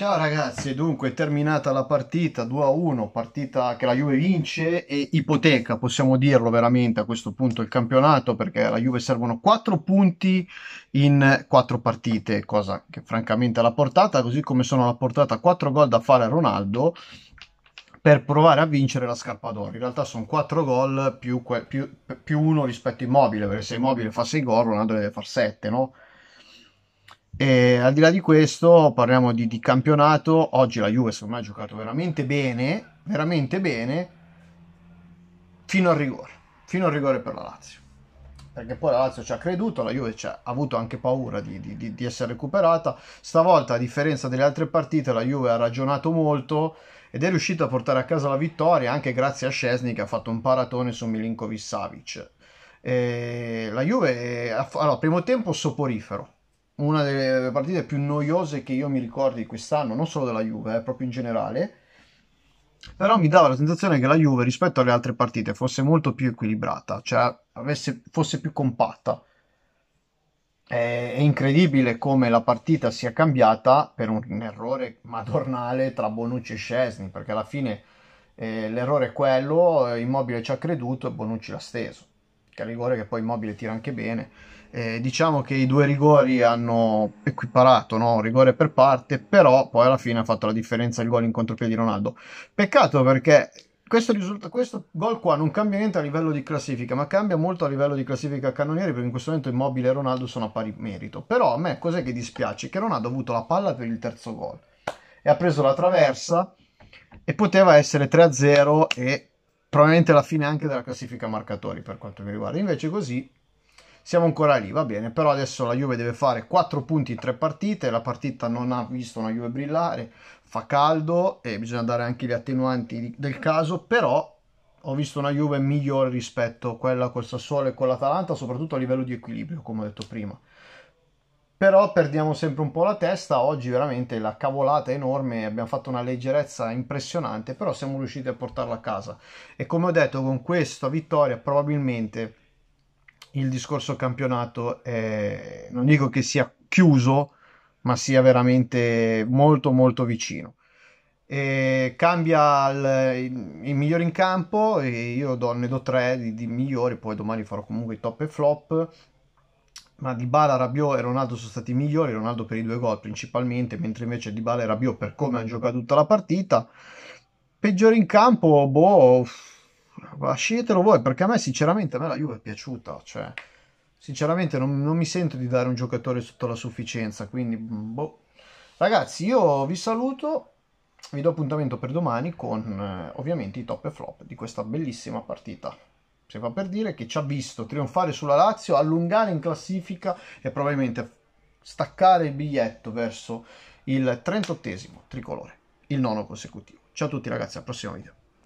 Ciao ragazzi, dunque terminata la partita 2-1, partita che la Juve vince e ipoteca, possiamo dirlo veramente a questo punto il campionato perché alla Juve servono 4 punti in 4 partite, cosa che francamente l'ha portata, così come sono alla portata 4 gol da fare a Ronaldo per provare a vincere la scarpa d'oro. In realtà sono 4 gol più, più, 1 rispetto a Immobile, perché se Immobile fa 6 gol Ronaldo deve far 7, no? E al di là di questo parliamo di, di campionato, oggi la Juve secondo me ha giocato veramente bene, veramente bene, fino al rigore, fino al rigore per la Lazio. Perché poi la Lazio ci ha creduto, la Juve ha avuto anche paura di, di, di essere recuperata. Stavolta, a differenza delle altre partite, la Juve ha ragionato molto ed è riuscita a portare a casa la vittoria anche grazie a Scesni che ha fatto un paratone su Milinkovic Savic. E la Juve, allora, primo tempo soporifero, una delle partite più noiose che io mi ricordo di quest'anno, non solo della Juve, eh, proprio in generale. Però mi dava la sensazione che la Juve rispetto alle altre partite fosse molto più equilibrata, cioè avesse, fosse più compatta. È, incredibile come la partita sia cambiata per un errore madornale tra Bonucci e Scesni, perché alla fine eh, l'errore è quello, eh, Immobile ci ha creduto e Bonucci l'ha steso che è il rigore che poi Immobile tira anche bene. Eh, diciamo che i due rigori hanno equiparato, no? rigore per parte, però poi alla fine ha fatto la differenza il gol in contropiede di Ronaldo. Peccato perché questo, risulta, questo, gol qua non cambia niente a livello di classifica, ma cambia molto a livello di classifica cannonieri, perché in questo momento Immobile e Ronaldo sono a pari merito. Però a me cos'è che dispiace? Che Ronaldo ha avuto la palla per il terzo gol e ha preso la traversa e poteva essere 3-0 e probabilmente la fine anche della classifica marcatori per quanto mi riguarda. Invece così siamo ancora lì, va bene, però adesso la Juve deve fare 4 punti in 3 partite, la partita non ha visto una Juve brillare, fa caldo e bisogna dare anche gli attenuanti del caso, però ho visto una Juve migliore rispetto a quella col Sassuolo e con l'Atalanta, soprattutto a livello di equilibrio, come ho detto prima però perdiamo sempre un po' la testa, oggi veramente la cavolata è enorme, abbiamo fatto una leggerezza impressionante, però siamo riusciti a portarla a casa e come ho detto con questa vittoria probabilmente il discorso campionato è, non dico che sia chiuso, ma sia veramente molto molto vicino. E cambia il, il, migliore in campo e io do, ne do tre di, di migliori, poi domani farò comunque i top e flop ma Dybala, Rabiot e Ronaldo sono stati migliori, Ronaldo per i due gol principalmente, mentre invece Dybala e Rabiot per come hanno giocato tutta la partita. Peggiori in campo, boh, sceglietelo voi, perché a me sinceramente a me la Juve è piaciuta, cioè sinceramente non, non mi sento di dare un giocatore sotto la sufficienza, quindi mm, boh. Ragazzi, io vi saluto, vi do appuntamento per domani con eh, ovviamente i top e flop di questa bellissima partita si fa per dire, che ci ha visto trionfare sulla Lazio, allungare in classifica e probabilmente staccare il biglietto verso il 38 tricolore, il nono consecutivo. Ciao a tutti ragazzi, al prossimo video.